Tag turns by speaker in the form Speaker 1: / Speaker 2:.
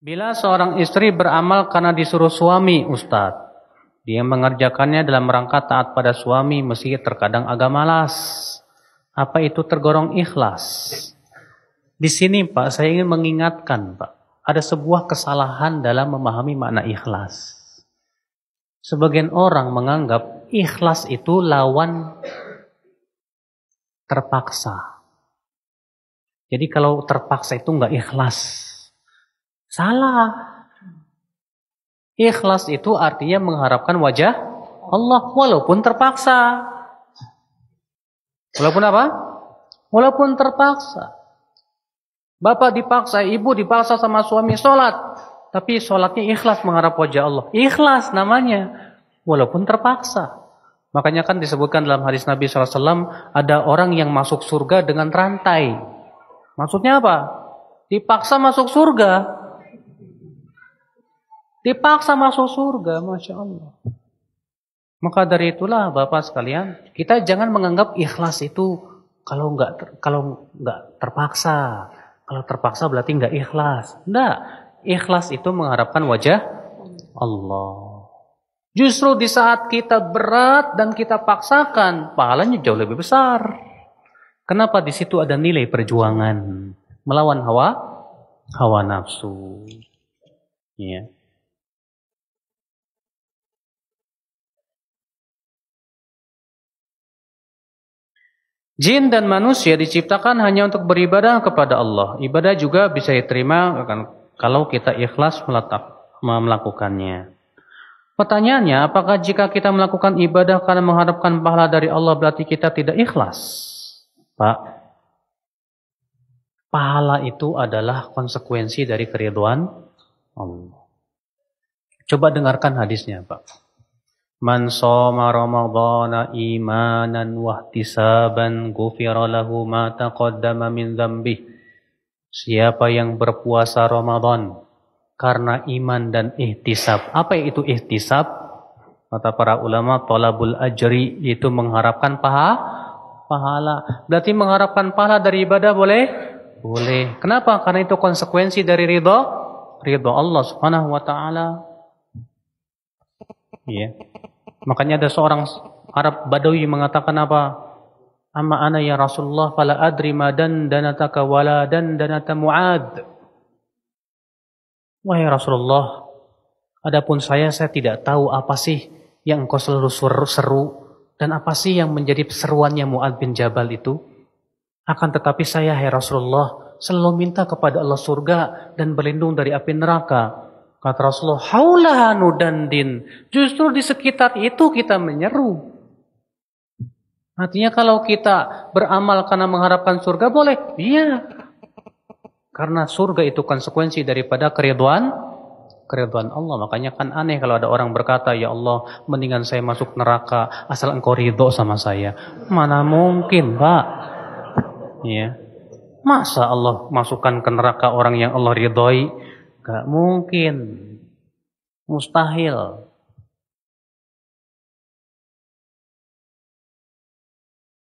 Speaker 1: Bila seorang istri beramal karena disuruh suami, Ustadz, dia mengerjakannya dalam rangka taat pada suami meski terkadang agak malas. Apa itu tergorong ikhlas? Di sini Pak, saya ingin mengingatkan Pak, ada sebuah kesalahan dalam memahami makna ikhlas. Sebagian orang menganggap ikhlas itu lawan terpaksa. Jadi kalau terpaksa itu nggak ikhlas. Salah. Ikhlas itu artinya mengharapkan wajah Allah walaupun terpaksa. Walaupun apa? Walaupun terpaksa. Bapak dipaksa, ibu dipaksa sama suami sholat. Tapi sholatnya ikhlas mengharap wajah Allah. Ikhlas namanya. Walaupun terpaksa. Makanya kan disebutkan dalam hadis Nabi SAW, ada orang yang masuk surga dengan rantai. Maksudnya apa? Dipaksa masuk surga, Dipaksa masuk surga, Masya Allah. Maka dari itulah Bapak sekalian, kita jangan menganggap ikhlas itu kalau nggak kalau nggak terpaksa. Kalau terpaksa berarti nggak ikhlas. Nggak, Ikhlas itu mengharapkan wajah Allah. Justru di saat kita berat dan kita paksakan, pahalanya jauh lebih besar. Kenapa di situ ada nilai perjuangan melawan hawa hawa nafsu. Ya. Jin dan manusia diciptakan hanya untuk beribadah kepada Allah. Ibadah juga bisa diterima kalau kita ikhlas meletak, melakukannya. Pertanyaannya, apakah jika kita melakukan ibadah karena mengharapkan pahala dari Allah berarti kita tidak ikhlas? Pak, pahala itu adalah konsekuensi dari keriduan Allah. Coba dengarkan hadisnya, Pak. Man soma Ramadana imanan wahtisaban gufira lahu ma taqaddama min dhambih. Siapa yang berpuasa Ramadan karena iman dan ihtisab. Apa itu ihtisab? Kata para ulama, tolabul ajri itu mengharapkan paha, pahala. Berarti mengharapkan pahala dari ibadah boleh? Boleh. Kenapa? Karena itu konsekuensi dari ridho, ridho Allah subhanahu wa ta'ala. Iya. Yeah. Makanya ada seorang Arab Badawi mengatakan apa? Amma ana ya Rasulullah fala adri ma dan danataka wala dan danata Muad. Wahai Rasulullah, adapun saya saya tidak tahu apa sih yang engkau selalu seru, seru dan apa sih yang menjadi seruannya Muad bin Jabal itu? Akan tetapi saya hai Rasulullah selalu minta kepada Allah surga dan berlindung dari api neraka. Kata Rasulullah, haulahanu dandin. Justru di sekitar itu kita menyeru. Artinya kalau kita beramal karena mengharapkan surga boleh? Iya. Karena surga itu konsekuensi daripada keriduan keriduan Allah. Makanya kan aneh kalau ada orang berkata, "Ya Allah, mendingan saya masuk neraka asal Engkau ridho sama saya." Mana mungkin, Pak? Ya. Masa Allah masukkan ke neraka orang yang Allah ridhoi? Gak mungkin. Mustahil.